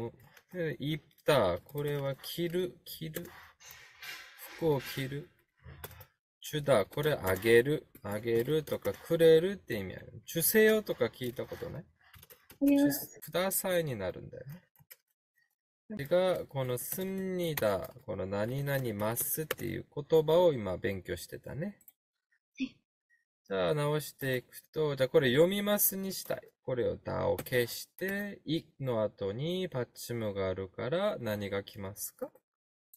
む。いった。これは着る、着る。服を着る。ゅだこれあげる。あげるとかくれるって意味ある。주세요とか聞いたことないくださいになるんだよね。れが、このすんにだ、この何々ますっていう言葉を今勉強してたね。じゃあ直していくと、じゃあこれ読みますにしたい。これをダを消して、いの後にパッチムがあるから何が来ますか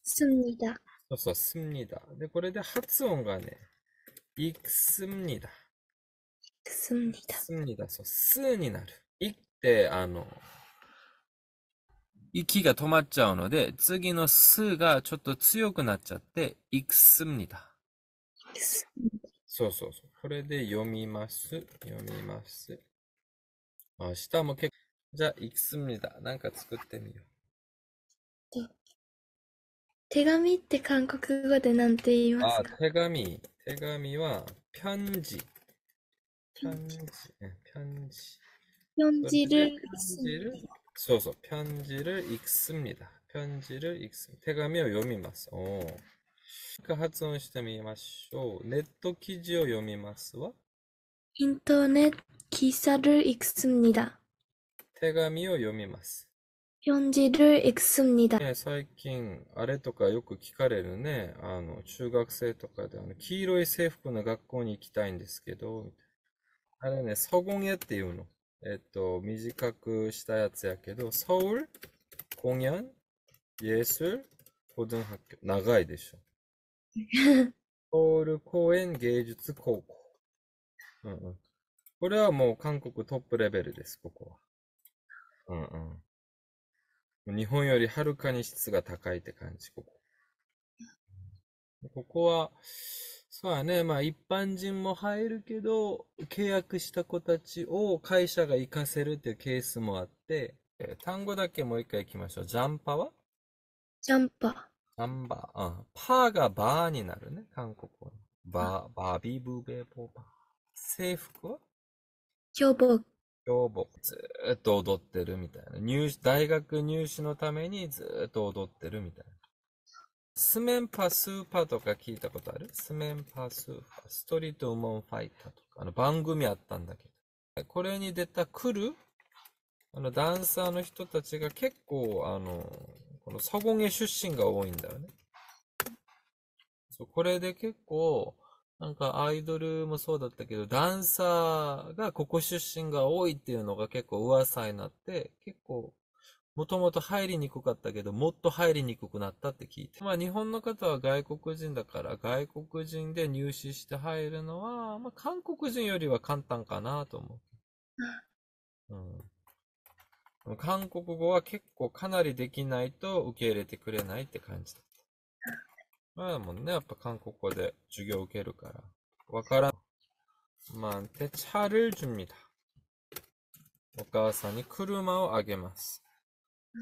すみだ。そうそう、すみだ。で、これで発音がね、いくすみだ。いくすみだ。すみだ、そう、すになる。いって、あの、息が止まっちゃうので、次のすがちょっと強くなっちゃって、いくすみだ。いくすそうそうそう。これで読みます。読みます。明日も結構。じゃあ、いきすみだ。なんか作ってみよう。手紙って韓国語でなんて言いますかあ、手紙。手紙は、ぴゃんじ。ぴゃんじ。ぴゃんじ。ぴょんじる。そうそう。ぴょんじる、行きすみだ。ぴょんじる、行きす手紙を読みます。おー。発音してみましょう。ネット記事を読みますわ。インターネット기사를읽습니 다。 手紙を読みます。편지를읽습니 다。 ね、最近、あれとかよく聞かれるね。あの、中学生とかで、あの、黄色い制服の学校に行きたいんですけど、あれね、ソゴンエっていうの。えっと、短くしたやつやけど、ソウル、コンヤン、イエ예 술、 고등학 교。 長いでしょ。ソウル公園芸術高校。うんうん。これはもう韓国トップレベルです、ここは。うんうん。日本よりはるかに質が高いって感じ、ここ。ここは、そうやね、まあ一般人も入るけど、契約した子たちを会社が行かせるっていうケースもあって、え単語だけもう一回行きましょう。ジャンパはジャンパ。ナンバー、うん。パーがバーになるね、韓国は。バー、バビブーベーバー。制服は教 복。 教 복。 ずーっと踊ってるみたいな。入試、大学入試のためにずーっと踊ってるみたいな。スメンパスーパーとか聞いたことあるスメンパスーパー、ストリートウモンファイターとか、あの番組あったんだけど。これに出た来るあのダンサーの人たちが結構、あの、このサゴゲ出身が多いんだよね。そう、これで結構、なんかアイドルもそうだったけど、ダンサーがここ出身が多いっていうのが結構噂になって、結構、もともと入りにくかったけど、もっと入りにくくなったって聞いて。まあ日本の方は外国人だから、外国人で入試して入るのは、まあ韓国人よりは簡単かなと思う。うん。韓国語は結構かなりできないと受け入れてくれないって感じだった。まあもんね、やっぱ韓国語で授業受けるから。わからん。まあ、てちゃるじゅみだ。お母さんに車をあげます。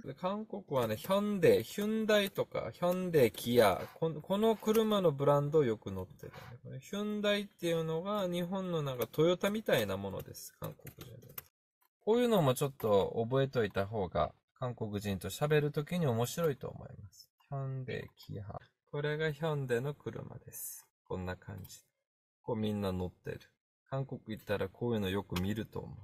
で韓国はね、ヒョンデヒュンダイとか、ヒョンデギキアこの、車のブランドをよく乗ってる、ね。ヒュンダイっていうのが日本のなんかトヨタみたいなものです、韓国人。こういうのもちょっと覚えといた方が、韓国人と喋るときに面白いと思います。ヒョンデキハ。これがヒョンデの車です。こんな感じ。ここみんな乗ってる。韓国行ったらこういうのよく見ると思う。